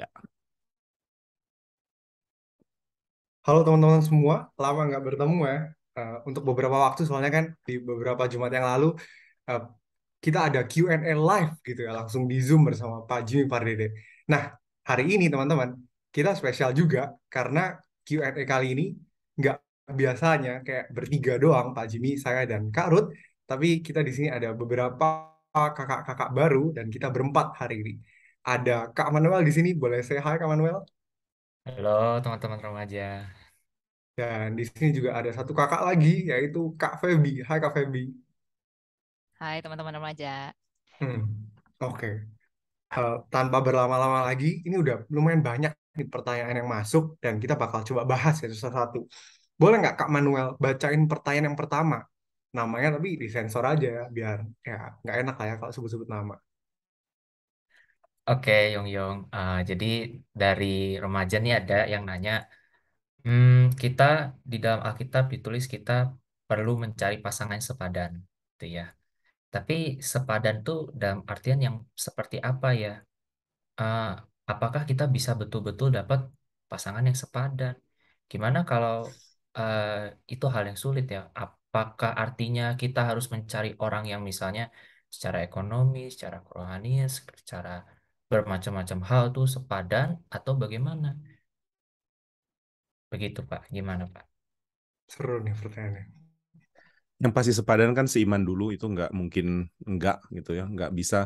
Ya. Halo teman-teman semua, lama nggak bertemu ya. Uh, untuk beberapa waktu soalnya kan di beberapa Jumat yang lalu uh, kita ada Q&A live gitu ya langsung di Zoom bersama Pak Jimmy Pardede. Nah, hari ini teman-teman kita spesial juga karena Q&A kali ini nggak biasanya kayak bertiga doang Pak Jimmy, saya dan Kak Ruth, tapi kita di sini ada beberapa kakak-kakak baru dan kita berempat hari ini ada Kak Manuel di sini. Boleh saya hai Kak Manuel? Halo teman-teman remaja. Dan di sini juga ada satu kakak lagi, yaitu Kak Febi. Hai Kak Febi. Hai teman-teman remaja. Hmm, Oke. Okay. Uh, tanpa berlama-lama lagi, ini udah lumayan banyak nih pertanyaan yang masuk, dan kita bakal coba bahas ya satu-satu. Boleh nggak Kak Manuel bacain pertanyaan yang pertama? Namanya tapi disensor aja, biar ya nggak enak lah ya kalau sebut-sebut nama. Oke, Yong Yong. Uh, jadi dari remaja nih ada yang nanya, hmm, kita di dalam Alkitab ditulis kita perlu mencari pasangan sepadan, gitu ya. Tapi sepadan tuh dalam artian yang seperti apa ya? Uh, apakah kita bisa betul-betul dapat pasangan yang sepadan? Gimana kalau uh, itu hal yang sulit ya? Apakah artinya kita harus mencari orang yang misalnya secara ekonomi, secara kerohanian, secara bermacam-macam hal tuh sepadan atau bagaimana? Begitu Pak, gimana Pak? Seru nih pertanyaannya. Yang pasti sepadan kan seiman dulu itu nggak mungkin nggak gitu ya, nggak bisa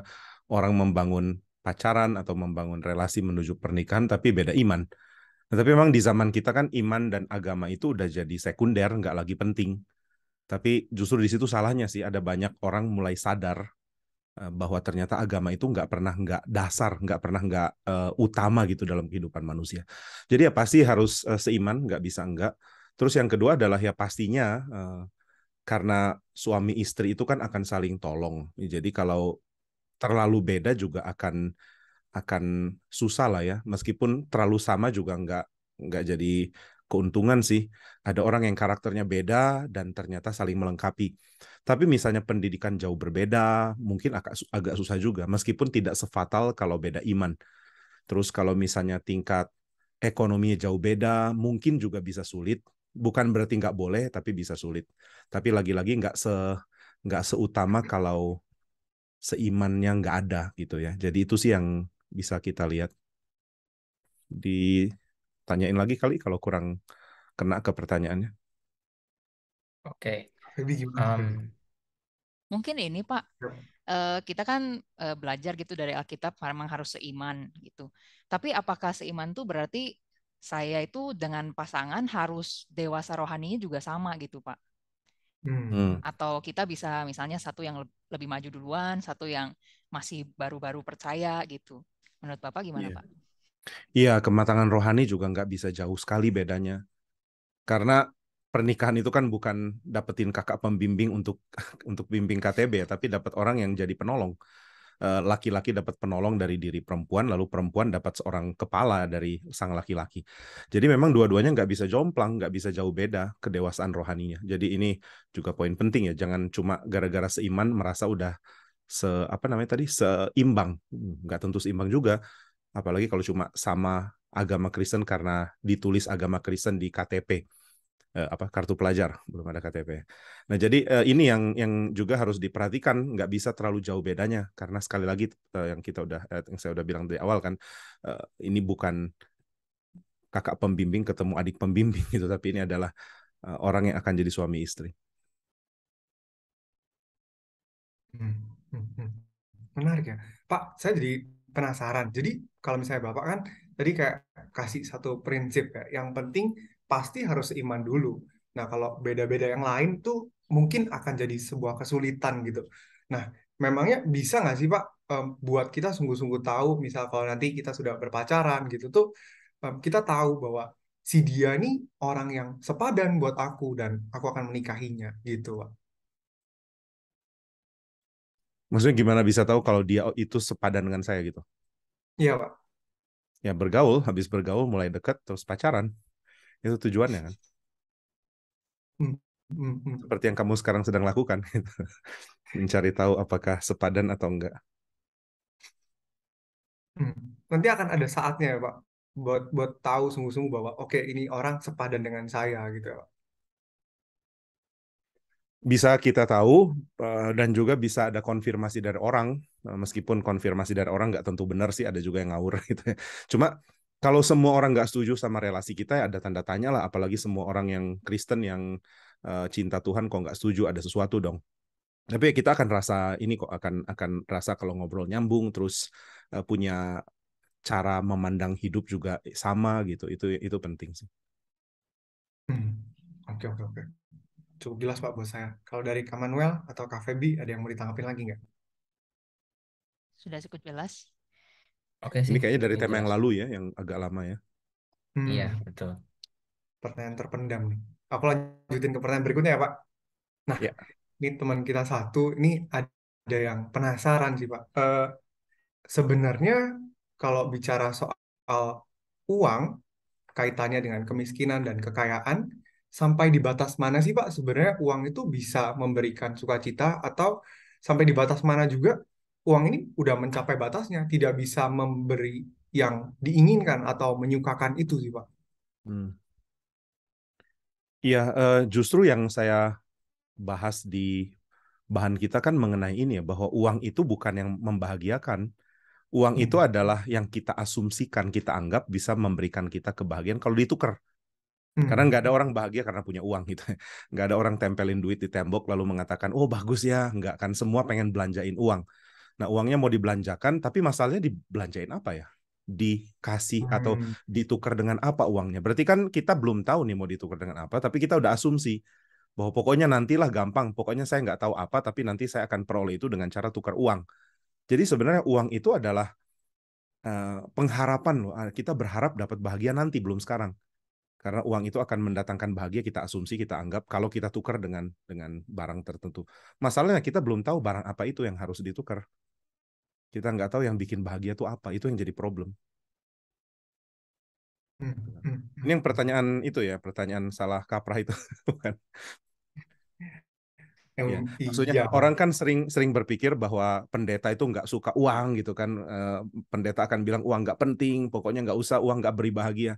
orang membangun pacaran atau membangun relasi menuju pernikahan tapi beda iman. Nah, tapi memang di zaman kita kan iman dan agama itu udah jadi sekunder, nggak lagi penting. Tapi justru di situ salahnya sih ada banyak orang mulai sadar Eh, bahwa ternyata agama itu nggak pernah nggak dasar, nggak pernah nggak uh, utama gitu dalam kehidupan manusia. Jadi ya pasti harus uh, seiman, nggak bisa nggak. Terus yang kedua adalah ya pastinya uh, karena suami istri itu kan akan saling tolong. Jadi kalau terlalu beda juga akan akan susah lah ya. Meskipun terlalu sama juga nggak nggak jadi keuntungan sih ada orang yang karakternya beda dan ternyata saling melengkapi. Tapi misalnya pendidikan jauh berbeda, mungkin agak agak susah juga meskipun tidak sefatal kalau beda iman. Terus kalau misalnya tingkat ekonominya jauh beda, mungkin juga bisa sulit. Bukan berarti nggak boleh, tapi bisa sulit. Tapi lagi-lagi nggak se nggak seutama kalau seimannya nggak ada gitu ya. Jadi itu sih yang bisa kita lihat di tanyain lagi kali kalau kurang kena ke pertanyaannya. Oke. Okay. Um, mungkin ini Pak, uh, kita kan uh, belajar gitu dari Alkitab memang harus seiman gitu. Tapi apakah seiman itu berarti saya itu dengan pasangan harus dewasa rohaninya juga sama gitu Pak? Hmm. hmm. Atau kita bisa misalnya satu yang lebih maju duluan, satu yang masih baru-baru percaya gitu. Menurut Bapak gimana yeah. Pak? Iya, kematangan rohani juga nggak bisa jauh sekali bedanya. Karena pernikahan itu kan bukan dapetin kakak pembimbing untuk untuk bimbing KTB, ya, tapi dapat orang yang jadi penolong. Eh, laki-laki dapat penolong dari diri perempuan, lalu perempuan dapat seorang kepala dari sang laki-laki. Jadi memang dua-duanya nggak bisa jomplang, nggak bisa jauh beda kedewasaan rohaninya. Jadi ini juga poin penting ya, jangan cuma gara-gara seiman merasa udah se apa namanya tadi seimbang, hmm, nggak tentu seimbang juga apalagi kalau cuma sama agama Kristen karena ditulis agama Kristen di KTP eh, apa kartu pelajar belum ada KTP. Nah jadi eh, ini yang yang juga harus diperhatikan nggak bisa terlalu jauh bedanya karena sekali lagi eh, yang kita udah eh, yang saya udah bilang dari awal kan eh, ini bukan kakak pembimbing ketemu adik pembimbing gitu tapi ini adalah eh, orang yang akan jadi suami istri. Hmm, hmm, hmm. Menarik ya, Pak. Saya jadi penasaran. Jadi kalau misalnya Bapak kan tadi kayak kasih satu prinsip ya, yang penting pasti harus seiman dulu. Nah, kalau beda-beda yang lain tuh mungkin akan jadi sebuah kesulitan gitu. Nah, memangnya bisa nggak sih Pak buat kita sungguh-sungguh tahu misal kalau nanti kita sudah berpacaran gitu tuh kita tahu bahwa si dia nih orang yang sepadan buat aku dan aku akan menikahinya gitu Pak. Maksudnya gimana bisa tahu kalau dia itu sepadan dengan saya gitu? Iya pak. Ya bergaul, habis bergaul mulai dekat terus pacaran. Itu tujuannya kan. Hmm, hmm, hmm. Seperti yang kamu sekarang sedang lakukan, gitu. mencari tahu apakah sepadan atau enggak. Nanti akan ada saatnya ya pak, buat buat tahu sungguh-sungguh bahwa oke okay, ini orang sepadan dengan saya gitu ya, pak bisa kita tahu eh, dan juga bisa ada konfirmasi dari orang eh, meskipun konfirmasi dari orang nggak tentu benar sih ada juga yang ngawur gitu ya. cuma kalau semua orang nggak setuju sama relasi kita ya ada tanda tanya lah apalagi semua orang yang Kristen yang eh, cinta Tuhan kok nggak setuju ada sesuatu dong tapi ya kita akan rasa ini kok akan akan rasa kalau ngobrol nyambung terus punya cara memandang hidup juga sama gitu itu itu penting sih hmm. oke oke oke cukup jelas Pak buat saya. Kalau dari Commonwealth atau KVB ada yang mau ditanggapi lagi nggak? Sudah cukup jelas. Oke sih. Ini kayaknya dari tema yang lalu ya, yang agak lama ya. Hmm. Iya, betul. Pertanyaan terpendam nih. Aku lanjutin ke pertanyaan berikutnya ya Pak. Nah, ya. ini teman kita satu, ini ada yang penasaran sih Pak. Uh, sebenarnya kalau bicara soal uang, kaitannya dengan kemiskinan dan kekayaan, sampai di batas mana sih Pak sebenarnya uang itu bisa memberikan sukacita atau sampai di batas mana juga uang ini udah mencapai batasnya, tidak bisa memberi yang diinginkan atau menyukakan itu sih Pak. Hmm. uh, justru yang saya bahas di bahan kita kan mengenai ini ya bahwa uang itu bukan yang membahagiakan, uang hmm. itu adalah yang kita asumsikan, kita anggap bisa memberikan kita kebahagiaan kalau ditukar. Hmm. Karena nggak ada orang bahagia karena punya uang gitu. Nggak ada orang tempelin duit di tembok lalu mengatakan, oh bagus ya. Nggak kan semua pengen belanjain uang. Nah uangnya mau dibelanjakan, tapi masalahnya dibelanjain apa ya? Dikasih hmm. atau ditukar dengan apa uangnya? Berarti kan kita belum tahu nih mau ditukar dengan apa, tapi kita udah asumsi bahwa pokoknya nantilah gampang. Pokoknya saya nggak tahu apa, tapi nanti saya akan peroleh itu dengan cara tukar uang. Jadi sebenarnya uang itu adalah uh, pengharapan loh. Ah, kita berharap dapat bahagia nanti, belum sekarang karena uang itu akan mendatangkan bahagia kita asumsi kita anggap kalau kita tukar dengan dengan barang tertentu masalahnya kita belum tahu barang apa itu yang harus ditukar kita nggak tahu yang bikin bahagia itu apa itu yang jadi problem hmm, hmm, ini yang hmm. pertanyaan itu ya pertanyaan salah kaprah itu bukan Ya. Maksudnya iya. orang kan sering sering berpikir bahwa pendeta itu nggak suka uang gitu kan, eh, pendeta akan bilang uang nggak penting, pokoknya nggak usah uang nggak beri bahagia.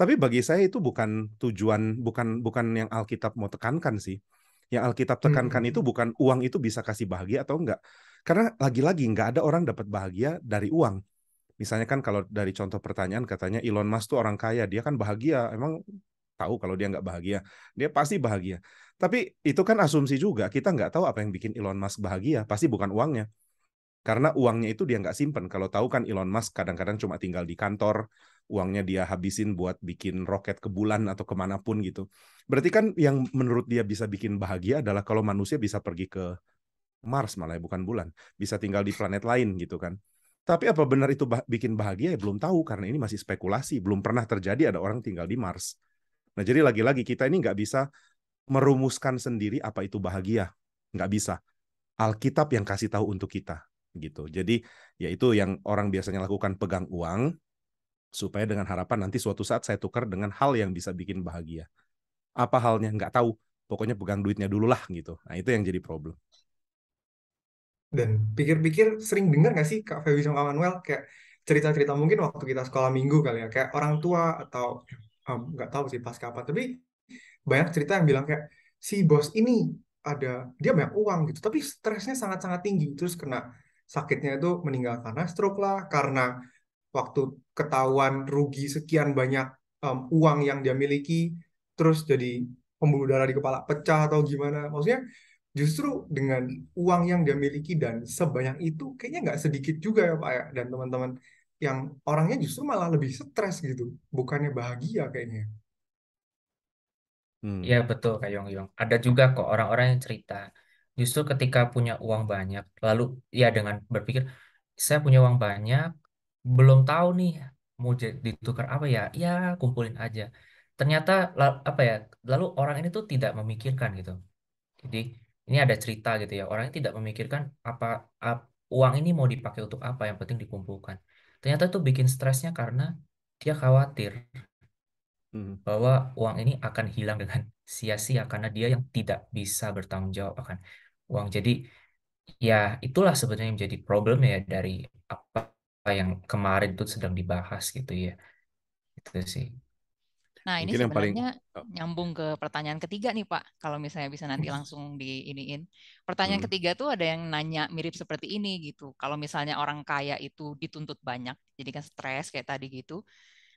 Tapi bagi saya itu bukan tujuan, bukan bukan yang Alkitab mau tekankan sih. Yang Alkitab hmm, tekankan hmm. itu hmm. bukan uang itu bisa kasih bahagia atau enggak. Karena lagi-lagi enggak ada orang dapat bahagia dari uang. Misalnya kan kalau dari contoh pertanyaan katanya Elon Musk tuh orang kaya, dia kan bahagia. Emang tahu kalau dia nggak bahagia? Dia pasti bahagia. Tapi itu kan asumsi juga. Kita nggak tahu apa yang bikin Elon Musk bahagia. Pasti bukan uangnya karena uangnya itu dia nggak simpen. Kalau tahu kan Elon Musk kadang-kadang cuma tinggal di kantor, uangnya dia habisin buat bikin roket ke bulan atau kemanapun gitu. Berarti kan yang menurut dia bisa bikin bahagia adalah kalau manusia bisa pergi ke Mars malah ya, bukan bulan, bisa tinggal di planet lain gitu kan. Tapi apa benar itu bah bikin bahagia ya belum tahu karena ini masih spekulasi, belum pernah terjadi ada orang tinggal di Mars. Nah jadi lagi-lagi kita ini nggak bisa merumuskan sendiri apa itu bahagia, nggak bisa. Alkitab yang kasih tahu untuk kita gitu. Jadi yaitu yang orang biasanya lakukan pegang uang, supaya dengan harapan nanti suatu saat saya tukar dengan hal yang bisa bikin bahagia. Apa halnya? Nggak tahu. Pokoknya pegang duitnya dulu lah gitu. Nah itu yang jadi problem. Dan pikir-pikir sering dengar nggak sih Kak Feby sama Manuel kayak cerita-cerita mungkin waktu kita sekolah minggu kali ya kayak orang tua atau um, nggak tahu sih pas kapan tapi banyak cerita yang bilang kayak si bos ini ada dia banyak uang gitu tapi stresnya sangat-sangat tinggi terus kena sakitnya itu meninggal karena stroke lah karena waktu ketahuan rugi sekian banyak um, uang yang dia miliki terus jadi pembuluh darah di kepala pecah atau gimana maksudnya justru dengan uang yang dia miliki dan sebanyak itu kayaknya nggak sedikit juga ya Pak ya dan teman-teman yang orangnya justru malah lebih stres gitu bukannya bahagia kayaknya hmm. Iya hmm. betul Kak Yong Yong ada juga kok orang-orang yang cerita justru ketika punya uang banyak lalu ya dengan berpikir saya punya uang banyak belum tahu nih mau ditukar apa ya ya kumpulin aja ternyata apa ya lalu orang ini tuh tidak memikirkan gitu jadi ini ada cerita gitu ya orang ini tidak memikirkan apa ap- uang ini mau dipakai untuk apa yang penting dikumpulkan ternyata tuh bikin stresnya karena dia khawatir hmm. bahwa uang ini akan hilang dengan sia-sia karena dia yang tidak bisa bertanggung jawab akan uang jadi ya itulah sebenarnya yang menjadi problem ya dari apa yang kemarin tuh sedang dibahas gitu ya. Itu sih. Nah, ini Mungkin sebenarnya yang paling... Oh. nyambung ke pertanyaan ketiga nih, Pak. Kalau misalnya bisa nanti hmm. langsung di iniin. Pertanyaan hmm. ketiga tuh ada yang nanya mirip seperti ini gitu. Kalau misalnya orang kaya itu dituntut banyak, jadi kan stres kayak tadi gitu.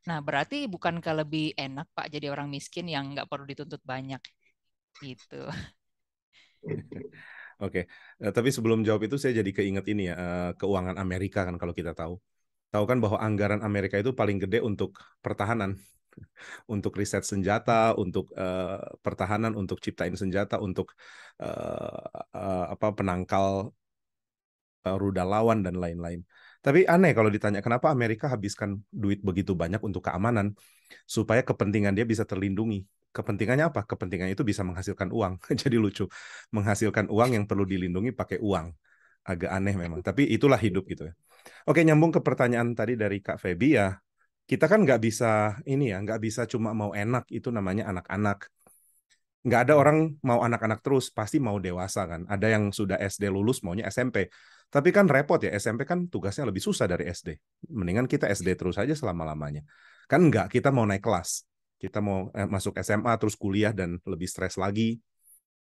Nah, berarti bukankah lebih enak, Pak, jadi orang miskin yang nggak perlu dituntut banyak gitu. Oke, okay. Eh, tapi sebelum jawab itu saya jadi keinget ini ya eh, keuangan Amerika kan kalau kita tahu, tahu kan bahwa anggaran Amerika itu paling gede untuk pertahanan, untuk riset senjata, untuk uh, pertahanan, untuk ciptain senjata, untuk uh, uh, apa penangkal uh, rudal lawan dan lain-lain. Tapi aneh kalau ditanya kenapa Amerika habiskan duit begitu banyak untuk keamanan supaya kepentingan dia bisa terlindungi kepentingannya apa? Kepentingannya itu bisa menghasilkan uang. Jadi lucu, menghasilkan uang yang perlu dilindungi pakai uang. Agak aneh memang, tapi itulah hidup gitu ya. Oke, nyambung ke pertanyaan tadi dari Kak Febi ya. Kita kan nggak bisa ini ya, nggak bisa cuma mau enak itu namanya anak-anak. Nggak ada orang mau anak-anak terus, pasti mau dewasa kan. Ada yang sudah SD lulus maunya SMP. Tapi kan repot ya, SMP kan tugasnya lebih susah dari SD. Mendingan kita SD terus aja selama-lamanya. Kan nggak, kita mau naik kelas kita mau eh, masuk SMA terus kuliah dan lebih stres lagi.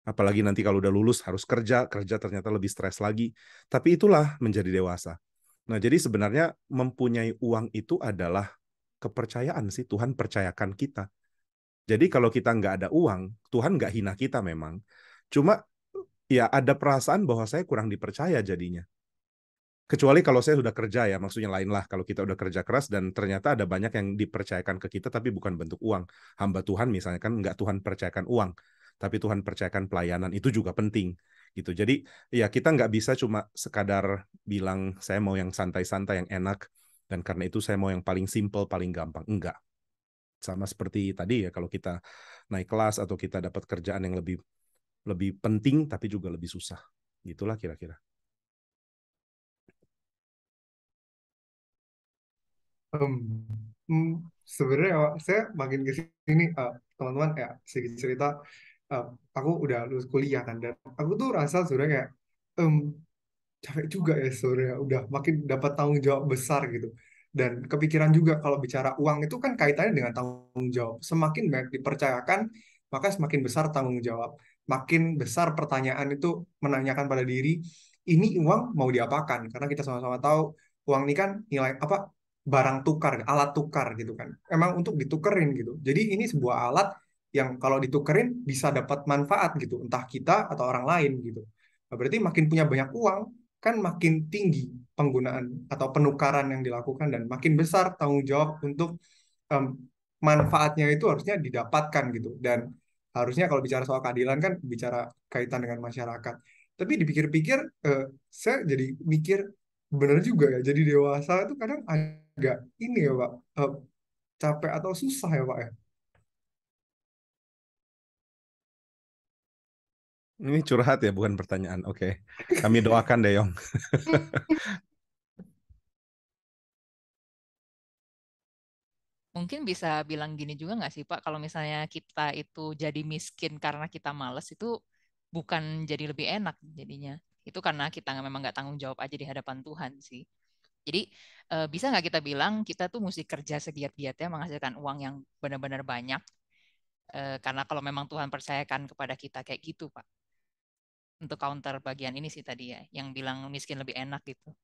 Apalagi nanti kalau udah lulus harus kerja, kerja ternyata lebih stres lagi. Tapi itulah menjadi dewasa. Nah, jadi sebenarnya mempunyai uang itu adalah kepercayaan sih Tuhan percayakan kita. Jadi kalau kita nggak ada uang, Tuhan nggak hina kita memang. Cuma ya ada perasaan bahwa saya kurang dipercaya jadinya kecuali kalau saya sudah kerja ya maksudnya lainlah kalau kita udah kerja keras dan ternyata ada banyak yang dipercayakan ke kita tapi bukan bentuk uang hamba Tuhan misalnya kan nggak Tuhan percayakan uang tapi Tuhan percayakan pelayanan itu juga penting gitu jadi ya kita nggak bisa cuma sekadar bilang saya mau yang santai-santai yang enak dan karena itu saya mau yang paling simple paling gampang enggak sama seperti tadi ya kalau kita naik kelas atau kita dapat kerjaan yang lebih lebih penting tapi juga lebih susah gitulah kira-kira um, um, sebenarnya ya, saya makin ke sini uh, teman-teman ya sedikit cerita uh, aku udah lulus kuliah kan dan aku tuh rasa sebenarnya kayak um, capek juga ya sebenarnya udah makin dapat tanggung jawab besar gitu dan kepikiran juga kalau bicara uang itu kan kaitannya dengan tanggung jawab semakin banyak dipercayakan maka semakin besar tanggung jawab makin besar pertanyaan itu menanyakan pada diri ini uang mau diapakan karena kita sama-sama tahu uang ini kan nilai apa barang tukar, alat tukar gitu kan. Emang untuk ditukerin gitu. Jadi ini sebuah alat yang kalau ditukerin bisa dapat manfaat gitu, entah kita atau orang lain gitu. Nah, berarti makin punya banyak uang, kan makin tinggi penggunaan atau penukaran yang dilakukan dan makin besar tanggung jawab untuk um, manfaatnya itu harusnya didapatkan gitu. Dan harusnya kalau bicara soal keadilan kan bicara kaitan dengan masyarakat. Tapi dipikir-pikir, eh, saya jadi mikir benar juga ya jadi dewasa itu kadang agak ini ya pak uh, capek atau susah ya pak ya Ini curhat ya, bukan pertanyaan. Oke, okay. kami doakan deh, Yong. Mungkin bisa bilang gini juga nggak sih, Pak? Kalau misalnya kita itu jadi miskin karena kita males, itu bukan jadi lebih enak jadinya itu karena kita memang nggak tanggung jawab aja di hadapan Tuhan sih. Jadi eh, bisa nggak kita bilang kita tuh mesti kerja segiat-giatnya menghasilkan uang yang benar-benar banyak eh, karena kalau memang Tuhan percayakan kepada kita kayak gitu pak untuk counter bagian ini sih tadi ya yang bilang miskin lebih enak gitu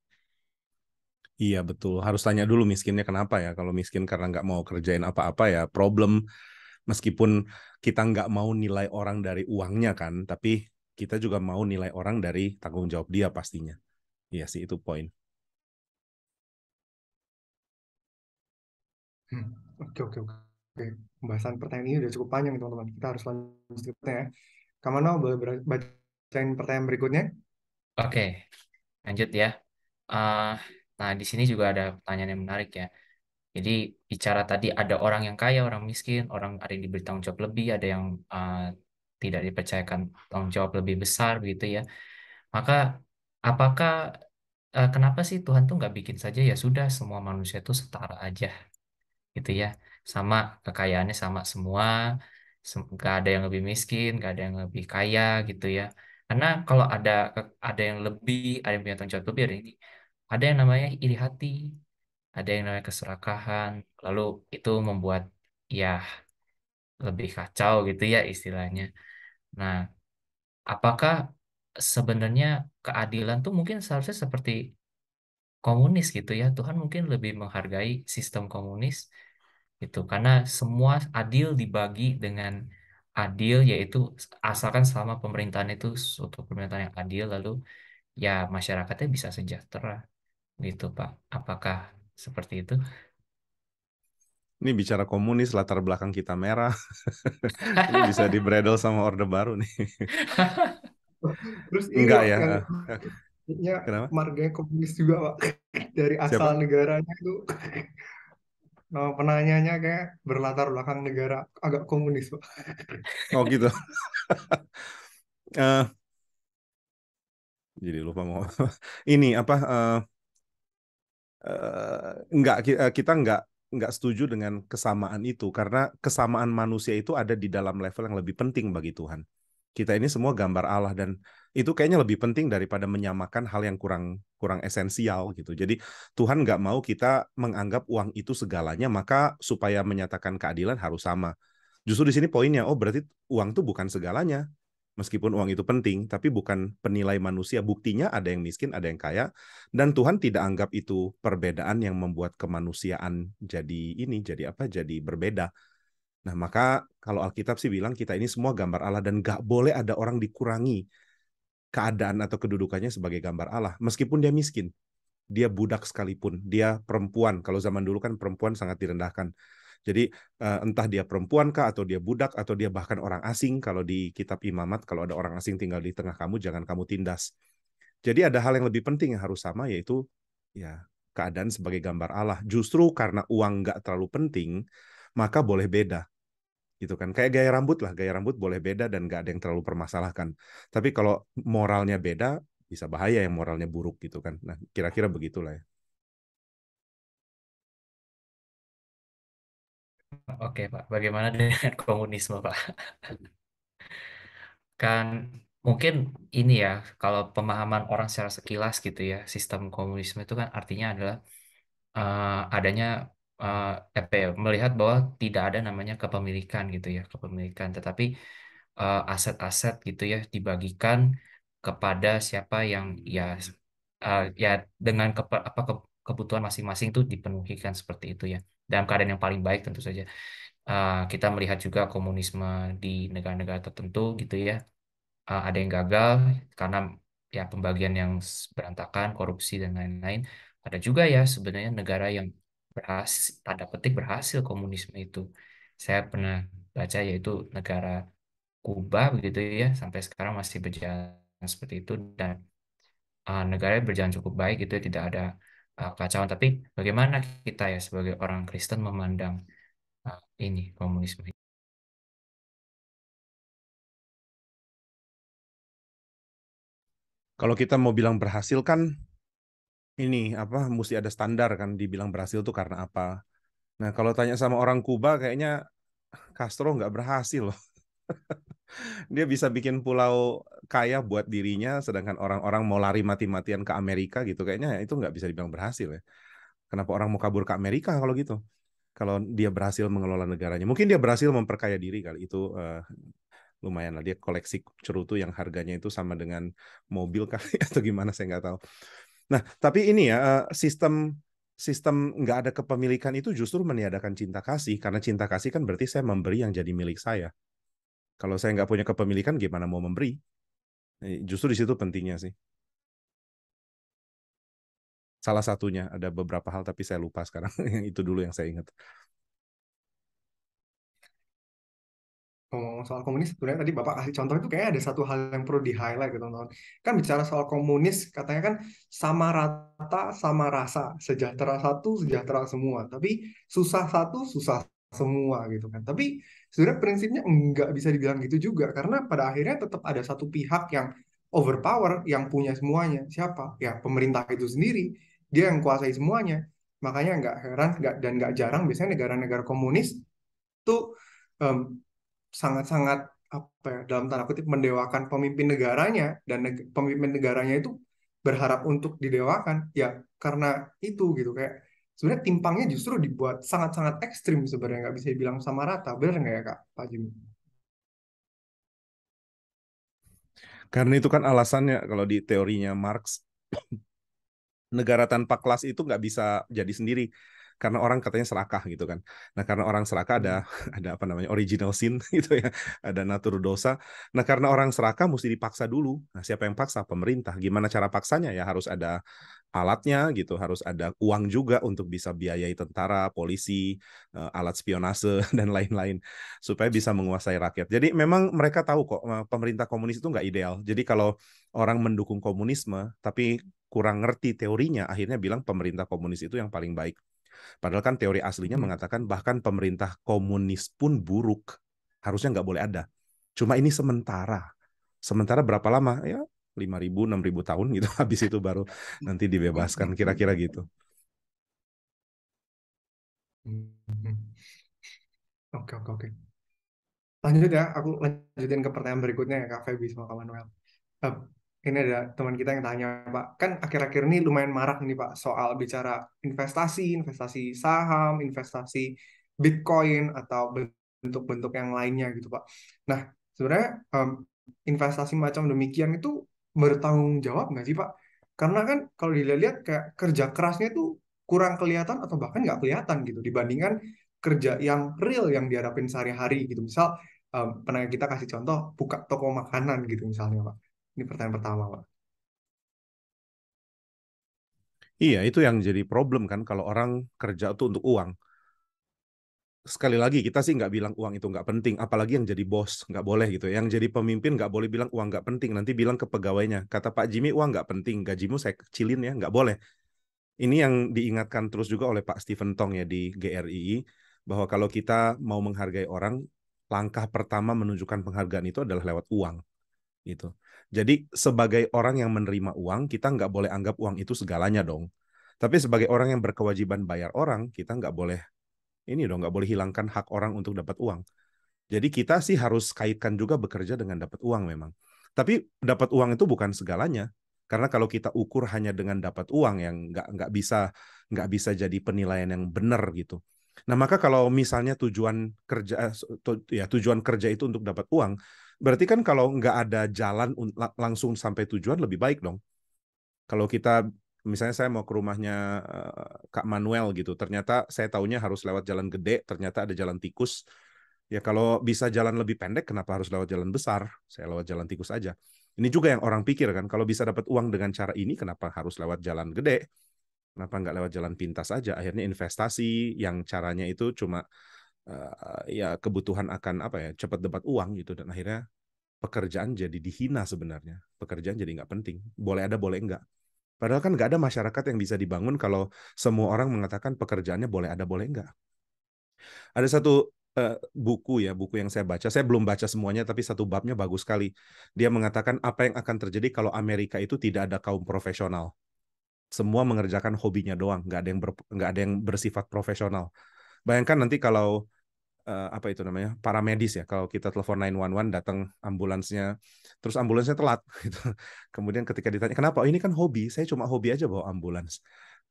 iya betul harus tanya dulu miskinnya kenapa ya kalau miskin karena nggak mau kerjain apa-apa ya problem meskipun kita nggak mau nilai orang dari uangnya kan tapi kita juga mau nilai orang dari tanggung jawab dia pastinya. Iya sih itu poin. Hmm, oke oke oke. Pembahasan pertanyaan ini udah cukup panjang teman-teman. Kita harus lanjutnya ya. Kamano boleh bacain pertanyaan berikutnya? Oke, lanjut ya. Uh, nah di sini juga ada pertanyaan yang menarik ya. Jadi bicara tadi ada orang yang kaya, orang miskin, orang ada yang diberi tanggung jawab lebih, ada yang uh, tidak dipercayakan tanggung jawab lebih besar gitu ya. Maka apakah uh, kenapa sih Tuhan tuh nggak bikin saja ya sudah semua manusia itu setara aja gitu ya sama kekayaannya sama semua nggak ada yang lebih miskin nggak ada yang lebih kaya gitu ya karena kalau ada ada yang lebih ada yang punya tanggung jawab lebih ada ini ada yang namanya iri hati ada yang namanya keserakahan lalu itu membuat ya lebih kacau gitu ya istilahnya Nah, apakah sebenarnya keadilan tuh mungkin seharusnya seperti komunis gitu ya. Tuhan mungkin lebih menghargai sistem komunis itu karena semua adil dibagi dengan adil yaitu asalkan selama pemerintahan itu suatu pemerintahan yang adil lalu ya masyarakatnya bisa sejahtera gitu Pak. Apakah seperti itu? ini bicara komunis latar belakang kita merah ini bisa di bredel sama orde baru nih terus enggak ya ya Kenapa? marganya komunis juga pak dari asal Siapa? negaranya itu nah, penanyanya kayak berlatar belakang negara agak komunis pak oh gitu uh, jadi lupa mau ini apa uh, uh, enggak kita enggak nggak setuju dengan kesamaan itu karena kesamaan manusia itu ada di dalam level yang lebih penting bagi Tuhan. Kita ini semua gambar Allah dan itu kayaknya lebih penting daripada menyamakan hal yang kurang kurang esensial gitu. Jadi Tuhan nggak mau kita menganggap uang itu segalanya, maka supaya menyatakan keadilan harus sama. Justru di sini poinnya, oh berarti uang itu bukan segalanya. Meskipun uang itu penting, tapi bukan penilai manusia. Buktinya ada yang miskin, ada yang kaya, dan Tuhan tidak anggap itu perbedaan yang membuat kemanusiaan jadi ini, jadi apa, jadi berbeda. Nah, maka kalau Alkitab sih bilang kita ini semua gambar Allah dan gak boleh ada orang dikurangi keadaan atau kedudukannya sebagai gambar Allah, meskipun dia miskin, dia budak sekalipun, dia perempuan. Kalau zaman dulu kan perempuan sangat direndahkan jadi uh, entah dia perempuan kah atau dia budak atau dia bahkan orang asing kalau di kitab imamat kalau ada orang asing tinggal di tengah kamu jangan kamu tindas. Jadi ada hal yang lebih penting yang harus sama yaitu ya keadaan sebagai gambar Allah. Justru karena uang nggak terlalu penting maka boleh beda gitu kan kayak gaya rambut lah gaya rambut boleh beda dan nggak ada yang terlalu permasalahkan tapi kalau moralnya beda bisa bahaya yang moralnya buruk gitu kan nah kira-kira begitulah ya Oke, Pak. Bagaimana dengan komunisme, Pak? Kan mungkin ini ya, kalau pemahaman orang secara sekilas gitu ya, sistem komunisme itu kan artinya adalah uh, adanya uh, apa ya, melihat bahwa tidak ada namanya kepemilikan gitu ya, kepemilikan. Tetapi aset eh, aset-aset gitu ya dibagikan kepada siapa yang ya uh, ya dengan kepa, apa ke, kebutuhan masing-masing itu dipenuhikan seperti itu ya dalam keadaan yang paling baik tentu saja. Uh, kita melihat juga komunisme di negara-negara tertentu gitu ya. Uh, ada yang gagal karena ya pembagian yang berantakan, korupsi dan lain-lain. Ada juga ya sebenarnya negara yang berhasil tanda petik berhasil komunisme itu. Saya pernah baca yaitu negara Kuba begitu ya sampai sekarang masih berjalan seperti itu dan uh, eh, negaranya berjalan cukup baik gitu ya tidak ada Eh, kacauan. Tapi bagaimana kita ya sebagai orang Kristen memandang uh, ini komunisme? Kalau kita mau bilang berhasil kan ini apa mesti ada standar kan dibilang berhasil tuh karena apa? Nah kalau tanya sama orang Kuba kayaknya Castro nggak berhasil loh dia bisa bikin pulau kaya buat dirinya, sedangkan orang-orang mau lari mati-matian ke Amerika gitu. Kayaknya itu nggak bisa dibilang berhasil ya. Kenapa orang mau kabur ke Amerika kalau gitu? Kalau dia berhasil mengelola negaranya, mungkin dia berhasil memperkaya diri kali itu. Uh, lumayan lah dia koleksi cerutu yang harganya itu sama dengan mobil kali atau gimana saya nggak tahu. Nah tapi ini ya eh, sistem sistem nggak ada kepemilikan itu justru meniadakan cinta kasih karena cinta kasih kan berarti saya memberi yang jadi milik saya kalau saya nggak punya kepemilikan, gimana mau memberi? Nah, justru di situ pentingnya sih. Salah satunya ada beberapa hal, tapi saya lupa sekarang. yang itu dulu yang saya ingat. ngomong soal komunis sebenarnya tadi bapak kasih contoh itu kayaknya ada satu hal yang perlu di highlight gitu teman kan bicara soal komunis katanya kan sama rata sama rasa sejahtera satu sejahtera semua tapi susah satu susah semua gitu kan tapi sebenarnya prinsipnya nggak bisa dibilang gitu juga karena pada akhirnya tetap ada satu pihak yang overpower yang punya semuanya siapa ya pemerintah itu sendiri dia yang kuasai semuanya makanya nggak heran nggak dan nggak jarang biasanya negara-negara komunis tuh um, mmm, sangat-sangat apa ya dalam tanda kutip mendewakan pemimpin negaranya dan neg pemimpin negaranya itu berharap untuk didewakan ya karena itu gitu kayak sebenarnya timpangnya justru dibuat sangat-sangat ekstrim sebenarnya nggak bisa dibilang sama rata benar nggak ya kak Pak Jimmy? Karena itu kan alasannya kalau di teorinya Marx negara tanpa kelas itu nggak bisa jadi sendiri karena orang katanya serakah gitu kan. Nah karena orang serakah ada ada apa namanya original sin gitu ya, ada natur dosa. Nah karena orang serakah mesti dipaksa dulu. Nah siapa yang paksa? Pemerintah. Gimana cara paksanya ya harus ada alatnya gitu harus ada uang juga untuk bisa biayai tentara polisi eh, alat spionase dan lain-lain supaya bisa menguasai rakyat jadi memang mereka tahu kok eh, pemerintah komunis itu nggak ideal jadi kalau orang mendukung komunisme tapi kurang ngerti teorinya akhirnya bilang pemerintah komunis itu yang paling baik padahal kan teori aslinya hmm. mengatakan bahkan pemerintah komunis pun buruk harusnya nggak boleh ada cuma ini sementara sementara berapa lama ya lima ribu enam ribu tahun gitu habis itu baru nanti dibebaskan kira-kira gitu oke oke oke lanjut ya aku lanjutin ke pertanyaan berikutnya ya kak Febi sama kak Manuel uh, ini ada teman kita yang tanya pak kan akhir-akhir ini lumayan marak nih pak soal bicara investasi investasi saham investasi bitcoin atau bentuk-bentuk yang lainnya gitu pak nah sebenarnya um, investasi macam demikian itu bertanggung jawab nggak sih Pak? Karena kan kalau dilihat-lihat kayak kerja kerasnya itu kurang kelihatan atau bahkan nggak kelihatan gitu dibandingkan kerja yang real yang dihadapin sehari-hari gitu. Misal um, pernah kita kasih contoh buka toko makanan gitu misalnya Pak. Ini pertanyaan pertama Pak. Iya, itu yang jadi problem kan kalau orang kerja tuh untuk uang sekali lagi kita sih nggak bilang uang itu nggak penting apalagi yang jadi bos nggak boleh gitu ya. yang jadi pemimpin nggak boleh bilang uang nggak penting nanti bilang ke pegawainya kata Pak Jimmy uang nggak penting gajimu saya kecilin ya nggak boleh ini yang diingatkan terus juga oleh Pak Stephen Tong ya di GRI bahwa kalau kita mau menghargai orang langkah pertama menunjukkan penghargaan itu adalah lewat uang gitu jadi sebagai orang yang menerima uang kita nggak boleh anggap uang itu segalanya dong tapi sebagai orang yang berkewajiban bayar orang kita nggak boleh ini dong nggak boleh hilangkan hak orang untuk dapat uang. Jadi kita sih harus kaitkan juga bekerja dengan dapat uang memang. Tapi dapat uang itu bukan segalanya. Karena kalau kita ukur hanya dengan dapat uang yang nggak nggak bisa nggak bisa jadi penilaian yang benar gitu. Nah maka kalau misalnya tujuan kerja eh, tu, ya tujuan kerja itu untuk dapat uang, berarti kan kalau nggak ada jalan langsung sampai tujuan lebih baik dong. Kalau kita misalnya saya mau ke rumahnya uh, Kak Manuel gitu, ternyata saya tahunya harus lewat jalan gede, ternyata ada jalan tikus. Ya kalau bisa jalan lebih pendek, kenapa harus lewat jalan besar? Saya lewat jalan tikus aja. Ini juga yang orang pikir kan, kalau bisa dapat uang dengan cara ini, kenapa harus lewat jalan gede? Kenapa nggak lewat jalan pintas aja? Akhirnya investasi yang caranya itu cuma uh, ya kebutuhan akan apa ya cepat dapat uang gitu dan akhirnya pekerjaan jadi dihina sebenarnya. Pekerjaan jadi nggak penting. Boleh ada, boleh enggak Padahal kan nggak ada masyarakat yang bisa dibangun kalau semua orang mengatakan pekerjaannya boleh ada boleh enggak Ada satu uh, buku ya buku yang saya baca, saya belum baca semuanya tapi satu babnya bagus sekali. Dia mengatakan apa yang akan terjadi kalau Amerika itu tidak ada kaum profesional. Semua mengerjakan hobinya doang, nggak ada yang ber, nggak ada yang bersifat profesional. Bayangkan nanti kalau uh, apa itu namanya paramedis ya kalau kita telepon 911 datang ambulansnya terus ambulansnya telat gitu kemudian ketika ditanya kenapa oh, ini kan hobi saya cuma hobi aja bawa ambulans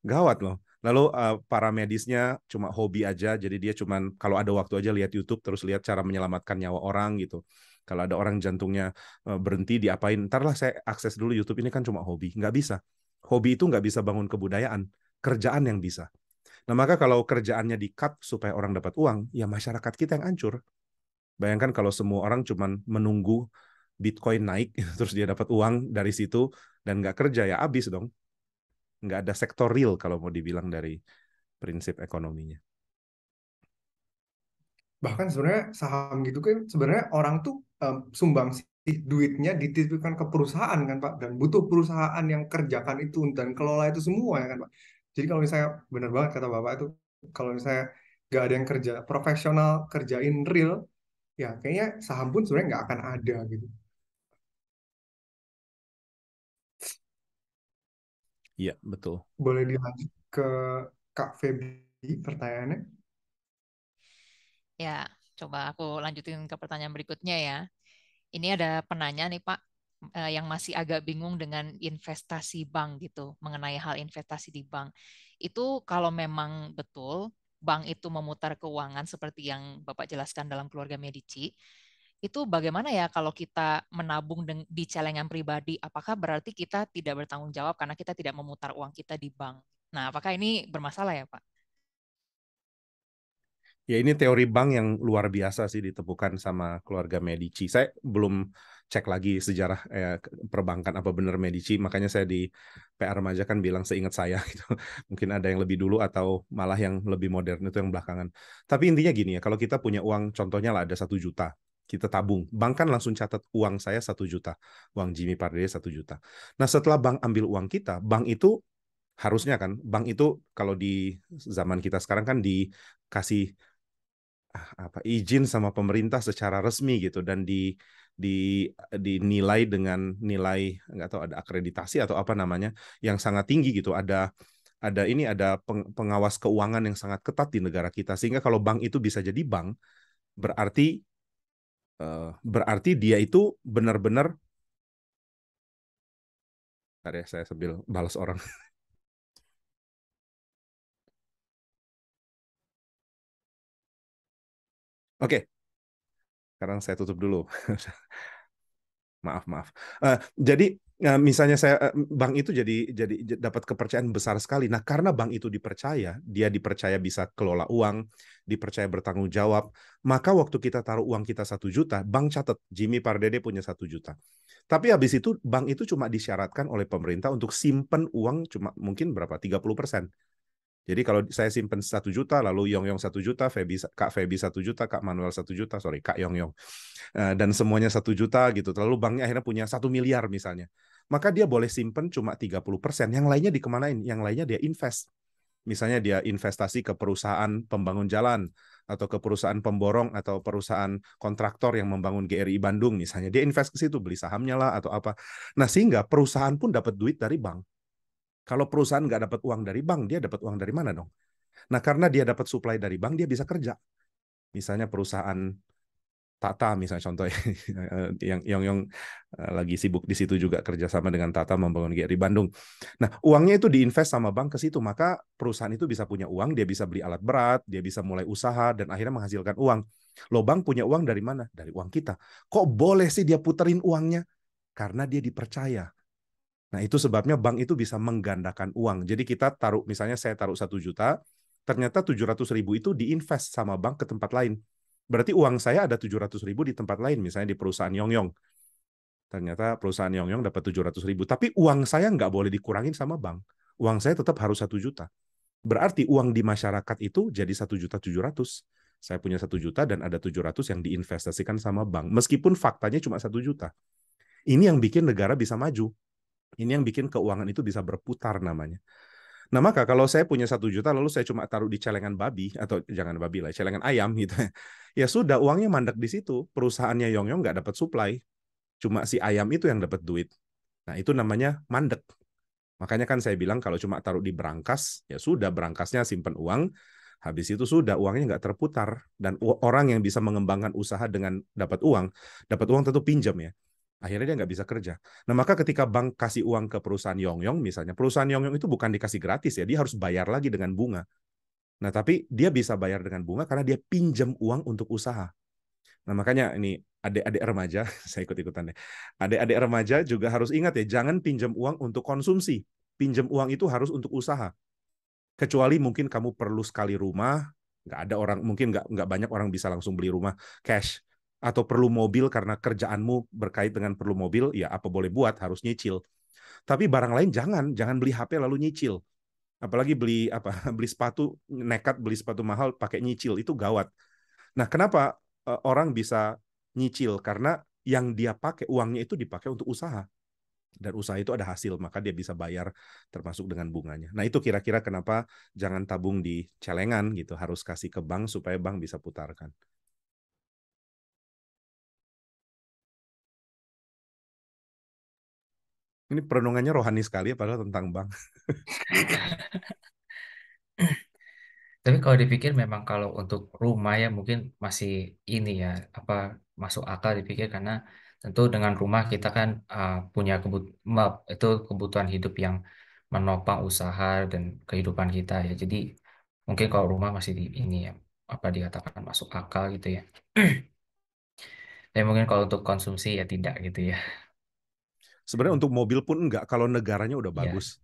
gawat loh lalu uh, eh, paramedisnya cuma hobi aja jadi dia cuma kalau ada waktu aja lihat YouTube terus lihat cara menyelamatkan nyawa orang gitu kalau ada orang jantungnya eh, berhenti diapain lah saya akses dulu YouTube ini kan cuma hobi nggak bisa hobi itu nggak bisa bangun kebudayaan kerjaan yang bisa Nah maka kalau kerjaannya di cut supaya orang dapat uang, ya masyarakat kita yang hancur. Bayangkan kalau semua orang cuma menunggu Bitcoin naik, terus dia dapat uang dari situ dan nggak kerja ya habis dong. Nggak ada sektor real kalau mau dibilang dari prinsip ekonominya. Bahkan sebenarnya saham gitu kan sebenarnya orang tuh um, sumbang sih duitnya dititipkan ke perusahaan kan Pak dan butuh perusahaan yang kerjakan itu dan kelola itu semua ya kan Pak. Jadi kalau misalnya benar banget kata Bapak itu kalau misalnya nggak ada yang kerja profesional kerjain real, ya kayaknya saham pun sebenarnya nggak akan ada gitu. Iya betul. Boleh dilanjut ke Kak Febri pertanyaannya? Ya, coba aku lanjutin ke pertanyaan berikutnya ya. Ini ada penanya nih Pak, uh, yang masih agak bingung dengan investasi bank gitu mengenai hal investasi di bank itu kalau memang betul bank itu memutar keuangan seperti yang Bapak jelaskan dalam keluarga Medici itu bagaimana ya kalau kita menabung di celengan pribadi apakah berarti kita tidak bertanggung jawab karena kita tidak memutar uang kita di bank nah apakah ini bermasalah ya Pak Ya ini teori bank yang luar biasa sih ditemukan sama keluarga Medici. Saya belum cek lagi sejarah eh, perbankan apa benar Medici. Makanya saya di PR Remaja kan bilang seingat saya gitu. Mungkin ada yang lebih dulu atau malah yang lebih modern itu yang belakangan. Tapi intinya gini ya, kalau kita punya uang contohnya lah ada satu juta kita tabung. Bank kan langsung catat uang saya satu juta, uang Jimmy Pardede satu juta. Nah setelah bank ambil uang kita, bank itu harusnya kan, bank itu kalau di zaman kita sekarang kan dikasih ah, apa izin sama pemerintah secara resmi gitu dan di di eh, dinilai dengan nilai nggak tahu ada akreditasi atau apa namanya yang sangat tinggi gitu ada ada ini ada pengawas keuangan yang sangat ketat di negara kita sehingga kalau bank itu bisa jadi bank berarti eh, berarti dia itu benar-benar tadi ya, saya sambil balas orang. Oke, okay sekarang saya tutup dulu. maaf maaf. Uh, jadi uh, misalnya saya uh, bank itu jadi jadi dapat kepercayaan besar sekali. Nah karena bank itu dipercaya, dia dipercaya bisa kelola uang, dipercaya bertanggung jawab. Maka waktu kita taruh uang kita satu juta, bank catat Jimmy Pardede punya satu juta. Tapi habis itu bank itu cuma disyaratkan oleh pemerintah untuk simpen uang cuma mungkin berapa 30 persen jadi kalau saya simpen satu juta, lalu Yong Yong satu juta, Febi, Kak Febi satu juta, Kak Manuel satu juta, sorry Kak Yong Yong, eh, dan semuanya satu juta gitu. Lalu banknya akhirnya punya satu miliar misalnya. Maka dia boleh simpen cuma 30 persen. Yang lainnya dikemanain? Yang lainnya dia invest. Misalnya dia investasi ke perusahaan pembangun jalan, atau ke perusahaan pemborong atau perusahaan kontraktor yang membangun GRI Bandung misalnya dia invest ke situ beli sahamnya lah atau apa nah sehingga perusahaan pun dapat duit dari bank kalau perusahaan nggak dapat uang dari bank, dia dapat uang dari mana dong? Nah, karena dia dapat supply dari bank, dia bisa kerja. Misalnya perusahaan Tata misalnya contoh eh, yang yang yang eh, lagi sibuk di situ juga kerjasama dengan Tata membangun GRI Bandung. Nah uangnya itu diinvest sama bank ke situ maka perusahaan itu bisa punya uang dia bisa beli alat berat dia bisa mulai usaha dan akhirnya menghasilkan uang. Lo bank punya uang dari mana? Dari uang kita. Kok boleh sih dia puterin uangnya? Karena dia dipercaya Nah, itu sebabnya bank itu bisa menggandakan uang. Jadi kita taruh, misalnya saya taruh satu juta, ternyata ratus ribu itu diinvest sama bank ke tempat lain. Berarti uang saya ada ratus ribu di tempat lain, misalnya di perusahaan Yong Yong Ternyata perusahaan Yong Yong dapat ratus ribu. Tapi uang saya nggak boleh dikurangin sama bank. Uang saya tetap harus satu juta. Berarti uang di masyarakat itu jadi satu juta tujuh ratus. Saya punya satu juta dan ada 700 yang diinvestasikan sama bank. Meskipun faktanya cuma satu juta. Ini yang bikin negara bisa maju ini yang bikin keuangan itu bisa berputar namanya. Nah maka kalau saya punya satu juta lalu saya cuma taruh di celengan babi atau jangan babi lah, celengan ayam gitu ya. sudah uangnya mandek di situ, perusahaannya yong-yong nggak dapat supply, cuma si ayam itu yang dapat duit. Nah itu namanya mandek. Makanya kan saya bilang kalau cuma taruh di berangkas, ya sudah berangkasnya simpen uang, habis itu sudah uangnya nggak terputar dan orang yang bisa mengembangkan usaha dengan dapat uang, dapat uang tentu pinjam ya akhirnya dia nggak bisa kerja. Nah maka ketika bank kasih uang ke perusahaan Yongyong misalnya, perusahaan Yongyong itu bukan dikasih gratis ya, dia harus bayar lagi dengan bunga. Nah tapi dia bisa bayar dengan bunga karena dia pinjam uang untuk usaha. Nah makanya ini adik-adik remaja, saya ikut ikutan deh. Adik-adik remaja juga harus ingat ya, jangan pinjam uang untuk konsumsi. Pinjam uang itu harus untuk usaha. Kecuali mungkin kamu perlu sekali rumah, nggak ada orang mungkin nggak banyak orang bisa langsung beli rumah cash atau perlu mobil karena kerjaanmu berkait dengan perlu mobil, ya apa boleh buat harus nyicil. Tapi barang lain jangan, jangan beli HP lalu nyicil. Apalagi beli apa beli sepatu nekat beli sepatu mahal pakai nyicil itu gawat. Nah, kenapa e, orang bisa nyicil? Karena yang dia pakai uangnya itu dipakai untuk usaha dan usaha itu ada hasil maka dia bisa bayar termasuk dengan bunganya. Nah itu kira-kira kenapa jangan tabung di celengan gitu harus kasih ke bank supaya bank bisa putarkan. Ini perenungannya rohani sekali ya, padahal tentang bank. Tapi kalau dipikir memang kalau untuk rumah ya mungkin masih ini ya apa masuk akal dipikir karena tentu dengan rumah kita kan uh, punya kebut map itu kebutuhan hidup yang menopang usaha dan kehidupan kita ya. Jadi mungkin kalau rumah masih di ini ya apa dikatakan masuk akal gitu ya. Tapi mungkin kalau untuk konsumsi ya tidak gitu ya. Sebenarnya hmm. untuk mobil pun enggak kalau negaranya udah iya. bagus. Yeah.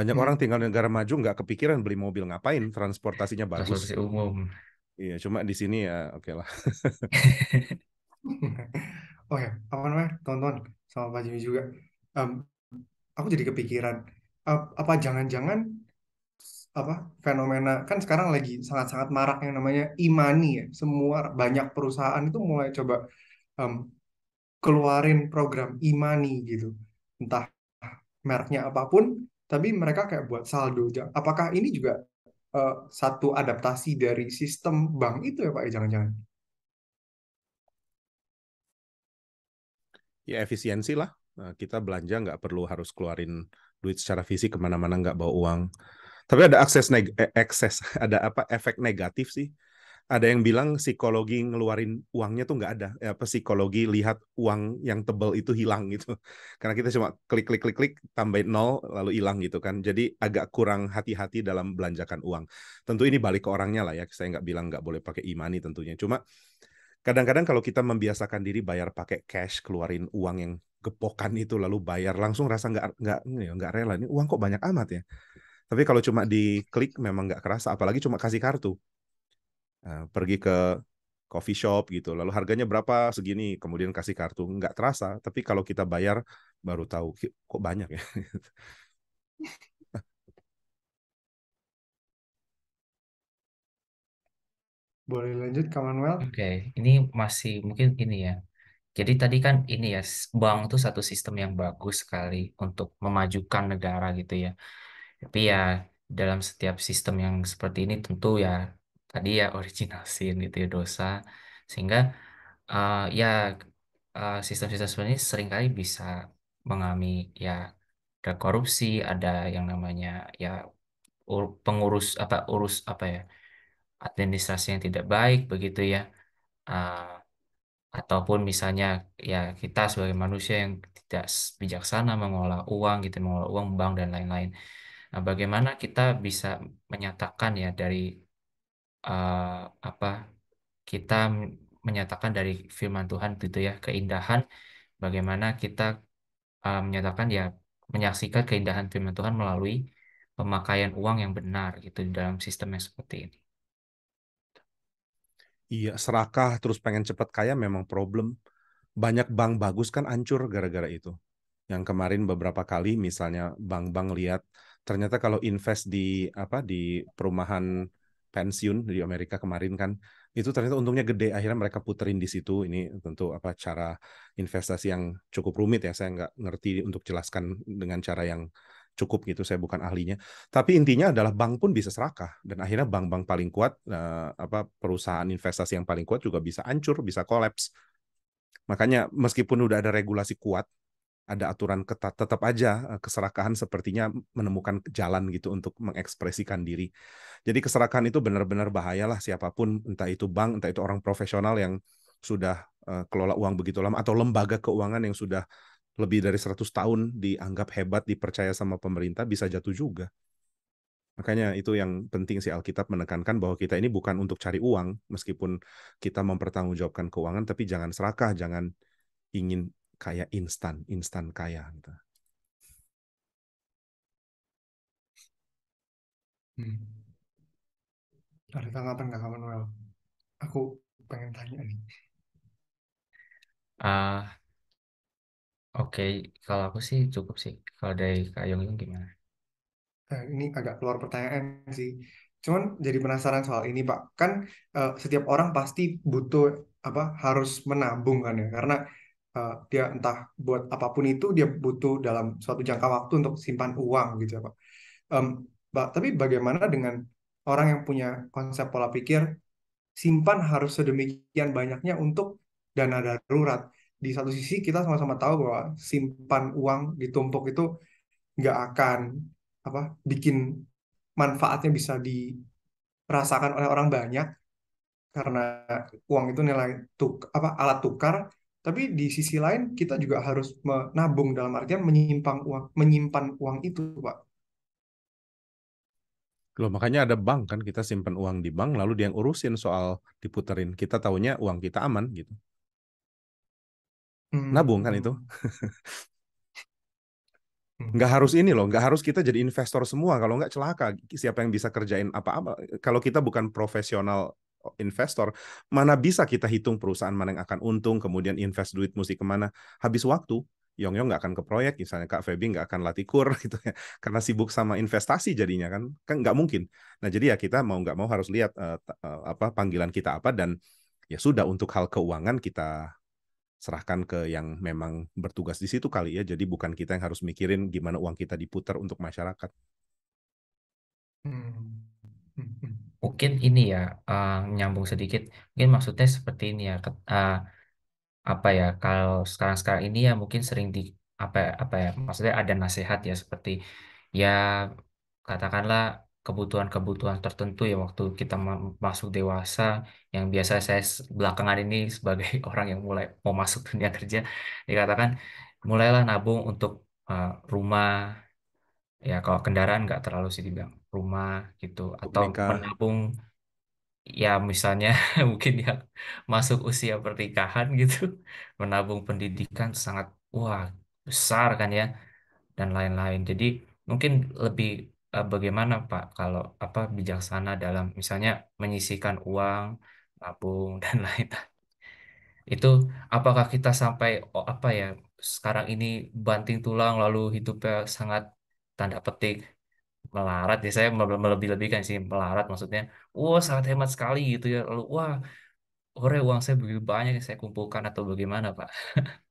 Banyak hmm. orang tinggal negara maju enggak kepikiran beli mobil ngapain transportasinya bagus. Transportasi umum. Iya, cuma di sini ya oke okay lah. Oke, okay, apa namanya? Tonton sama Pak Jimmy juga. Um, aku jadi kepikiran uh, apa jangan-jangan apa fenomena kan sekarang lagi sangat-sangat marak yang namanya imani e ya. Semua banyak perusahaan itu mulai coba um, keluarin program e gitu entah mereknya apapun tapi mereka kayak buat saldo apakah ini juga uh, satu adaptasi dari sistem bank itu ya Pak ya, jangan-jangan ya efisiensi lah nah, kita belanja nggak perlu harus keluarin duit secara fisik kemana-mana nggak bawa uang tapi ada akses neg eh, ekses ada apa efek negatif sih ada yang bilang psikologi ngeluarin uangnya tuh nggak ada ya, apa psikologi lihat uang yang tebel itu hilang gitu karena kita cuma klik klik klik klik tambahin nol lalu hilang gitu kan jadi agak kurang hati-hati dalam belanjakan uang tentu ini balik ke orangnya lah ya saya nggak bilang nggak boleh pakai imani e tentunya cuma kadang-kadang kalau kita membiasakan diri bayar pakai cash keluarin uang yang gepokan itu lalu bayar langsung rasa nggak nggak ya, nggak rela ini uang kok banyak amat ya tapi kalau cuma diklik memang nggak kerasa apalagi cuma kasih kartu Eh, pergi ke coffee shop gitu lalu harganya berapa segini kemudian kasih kartu nggak terasa tapi kalau kita bayar baru tahu kok banyak ya Boleh lanjut, Commonwealth? Oke, okay. ini masih mungkin ini ya. Jadi tadi kan ini ya, bank itu satu sistem yang bagus sekali untuk memajukan negara gitu ya. Tapi ya dalam setiap sistem yang seperti ini tentu ya tadi ya original sin itu ya dosa sehingga uh, ya sistem eh, sistem-sistem seperti ini seringkali bisa mengalami ya ada korupsi ada yang namanya ya pengurus apa urus apa ya administrasi yang tidak baik begitu ya uh, ataupun misalnya ya kita sebagai manusia yang tidak bijaksana mengelola uang gitu mengelola uang bank dan lain-lain nah bagaimana kita bisa menyatakan ya dari uh, apa kita menyatakan dari firman Tuhan gitu ya keindahan bagaimana kita uh, menyatakan ya menyaksikan keindahan firman Tuhan melalui pemakaian uang yang benar gitu di dalam yang seperti ini. Iya, serakah terus pengen cepat kaya memang problem. Banyak bank bagus kan hancur gara-gara itu. Yang kemarin beberapa kali misalnya bank-bank lihat ternyata kalau invest di apa di perumahan pensiun di Amerika kemarin kan itu ternyata untungnya gede akhirnya mereka puterin di situ ini tentu apa cara investasi yang cukup rumit ya saya nggak ngerti untuk jelaskan dengan cara yang cukup gitu saya bukan ahlinya tapi intinya adalah bank pun bisa serakah dan akhirnya bank-bank paling kuat eh, apa perusahaan investasi yang paling kuat juga bisa hancur bisa kolaps makanya meskipun udah ada regulasi kuat ada aturan ketat, tetap aja eh, keserakahan sepertinya menemukan jalan gitu untuk mengekspresikan diri. Jadi keserakahan itu benar-benar bahayalah siapapun, entah itu bank, entah itu orang profesional yang sudah uh, kelola uang begitu lama, atau lembaga keuangan yang sudah lebih dari 100 tahun dianggap hebat, dipercaya sama pemerintah, bisa jatuh juga. Makanya itu yang penting si Alkitab menekankan bahwa kita ini bukan untuk cari uang, meskipun kita mempertanggungjawabkan keuangan, tapi jangan serakah, jangan ingin kaya instan, instan kaya gitu. Hmm. Ada tanggapan nggak kawan Noel? Aku pengen tanya nih. Uh, Oke, okay. kalau aku sih cukup sih. Kalau dari Kak Yong Yong gimana? Nah, ini agak keluar pertanyaan sih. Cuman jadi penasaran soal ini, Pak. Kan uh, setiap orang pasti butuh apa harus menabung kan ya karena uh, dia entah buat apapun itu dia butuh dalam suatu jangka waktu untuk simpan uang gitu ya Pak. Um, ba tapi bagaimana dengan orang yang punya konsep pola pikir simpan harus sedemikian banyaknya untuk dana darurat. Di satu sisi kita sama-sama tahu bahwa simpan uang ditumpuk itu nggak akan apa bikin manfaatnya bisa dirasakan oleh orang banyak karena uang itu nilai tuk apa alat tukar tapi di sisi lain kita juga harus menabung dalam artian menyimpan uang, menyimpan uang itu, Pak. Loh, makanya ada bank kan kita simpan uang di bank lalu dia yang urusin soal diputerin. Kita tahunya uang kita aman gitu. Hmm. Nabung kan itu. Hmm. nggak harus ini loh, nggak harus kita jadi investor semua. Kalau nggak celaka, siapa yang bisa kerjain apa-apa. Kalau kita bukan profesional investor, mana bisa kita hitung perusahaan mana yang akan untung, kemudian invest duit musik kemana. Habis waktu, Yong Yong nggak akan ke proyek, misalnya Kak Febi nggak akan latih kur gitu ya, karena sibuk sama investasi jadinya kan, kan nggak mungkin. Nah jadi ya kita mau nggak mau harus lihat uh, uh, apa panggilan kita apa dan ya sudah untuk hal keuangan kita serahkan ke yang memang bertugas di situ kali ya. Jadi bukan kita yang harus mikirin gimana uang kita diputar untuk masyarakat. Hmm. hmm, hmm. Mungkin ini ya, uh, nyambung sedikit. Mungkin maksudnya seperti ini ya, ke, uh, eh, apa ya, kalau sekarang-sekarang ini ya mungkin sering di, apa, ya, apa ya, maksudnya ada nasihat ya seperti, ya katakanlah kebutuhan-kebutuhan tertentu ya waktu kita masuk dewasa, yang biasa saya belakangan ini sebagai orang yang mulai mau masuk dunia kerja, dikatakan mulailah nabung untuk uh, rumah, ya kalau kendaraan nggak terlalu sih dibilang rumah gitu atau menabung ya misalnya mungkin ya masuk usia pernikahan gitu menabung pendidikan sangat wah besar kan ya dan lain-lain jadi mungkin lebih eh, bagaimana Pak kalau apa bijaksana dalam misalnya menyisihkan uang nabung dan lain-lain itu apakah kita sampai oh, apa ya sekarang ini banting tulang lalu hidupnya sangat tanda petik melarat ya saya melebih-lebihkan sih melarat maksudnya wah sangat hemat sekali gitu ya lalu wah ore uang saya begitu banyak yang saya kumpulkan atau bagaimana Pak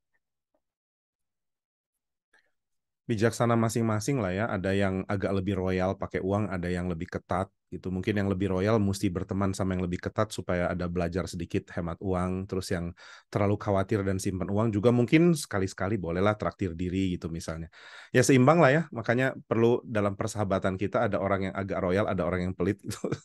bijaksana masing-masing lah ya. Ada yang agak lebih royal pakai uang, ada yang lebih ketat gitu. Mungkin yang lebih royal mesti berteman sama yang lebih ketat supaya ada belajar sedikit hemat uang. Terus yang terlalu khawatir dan simpan uang juga mungkin sekali-sekali bolehlah traktir diri gitu misalnya. Ya seimbang lah ya. Makanya perlu dalam persahabatan kita ada orang yang agak royal, ada orang yang pelit gitu.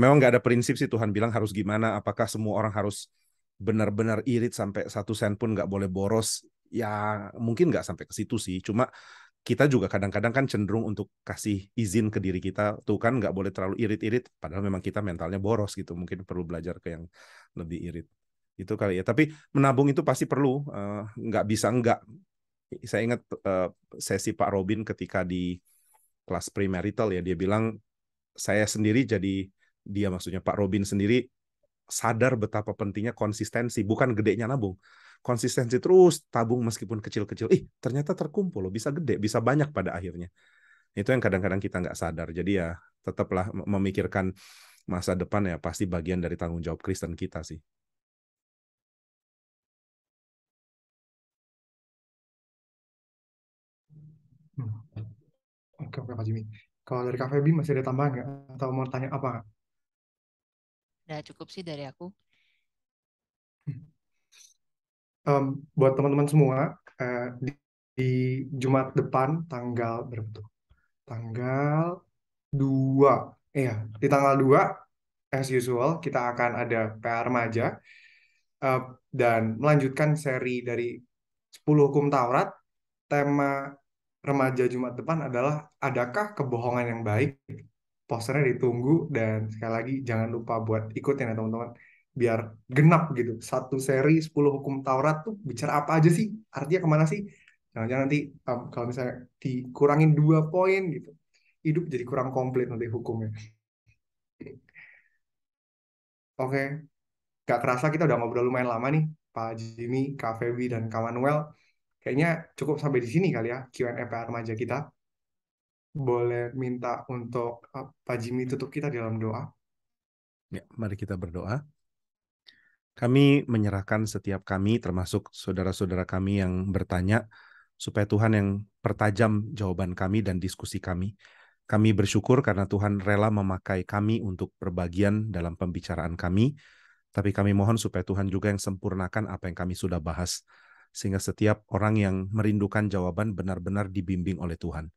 Memang nggak ada prinsip sih Tuhan bilang harus gimana. Apakah semua orang harus benar-benar irit sampai satu sen pun nggak boleh boros ya mungkin nggak sampai ke situ sih cuma kita juga kadang-kadang kan cenderung untuk kasih izin ke diri kita tuh kan nggak boleh terlalu irit-irit padahal memang kita mentalnya boros gitu mungkin perlu belajar ke yang lebih irit itu kali ya tapi menabung itu pasti perlu uh, bisa nggak saya ingat uh, sesi Pak Robin ketika di kelas premarital ya dia bilang saya sendiri jadi dia maksudnya Pak Robin sendiri sadar betapa pentingnya konsistensi bukan gedenya nabung konsistensi terus, tabung meskipun kecil-kecil. Ih, ternyata terkumpul loh, bisa gede, bisa banyak pada akhirnya. Itu yang kadang-kadang kita nggak sadar. Jadi ya tetaplah memikirkan masa depan ya pasti bagian dari tanggung jawab Kristen kita sih. Hmm. Oke, oke Pak Jimmy. Kalau dari Kak Febi masih ada tambahan nggak? Atau mau tanya apa? Nggak cukup sih dari aku um, buat teman-teman semua uh, di, di Jumat depan tanggal berapa tuh? Tanggal 2. Iya, di tanggal 2 as usual kita akan ada PR remaja uh, dan melanjutkan seri dari 10 hukum Taurat. Tema remaja Jumat depan adalah adakah kebohongan yang baik? Posternya ditunggu dan sekali lagi jangan lupa buat ikutin ya teman-teman biar genap gitu. Satu seri 10 hukum Taurat tuh bicara apa aja sih? Artinya kemana sih? Jangan-jangan nanti um, kalau misalnya dikurangin dua poin gitu, hidup jadi kurang komplit nanti hukumnya. Oke, okay. gak kerasa kita udah ngobrol lumayan lama nih, Pak Jimmy, Kak Febi, dan Kak Manuel. Kayaknya cukup sampai di sini kali ya Q&A PR remaja kita. Boleh minta untuk uh, Pak Jimmy tutup kita dalam doa. Ya, mari kita berdoa. Kami menyerahkan setiap kami, termasuk saudara-saudara kami yang bertanya, supaya Tuhan yang pertajam jawaban kami dan diskusi kami. Kami bersyukur karena Tuhan rela memakai kami untuk berbagian dalam pembicaraan kami, tapi kami mohon supaya Tuhan juga yang sempurnakan apa yang kami sudah bahas, sehingga setiap orang yang merindukan jawaban benar-benar dibimbing oleh Tuhan.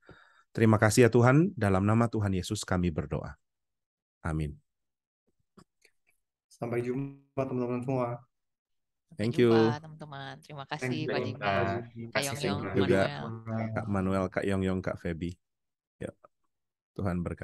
Terima kasih ya Tuhan, dalam nama Tuhan Yesus kami berdoa. Amin. Sampai jumpa teman-teman semua. Thank you. teman-teman. Terima kasih Pak Jika, Kak Yong Yong, Manuel. Kak Manuel, Kak Yong Yong, Kak Febi. Ya. Tuhan berkati.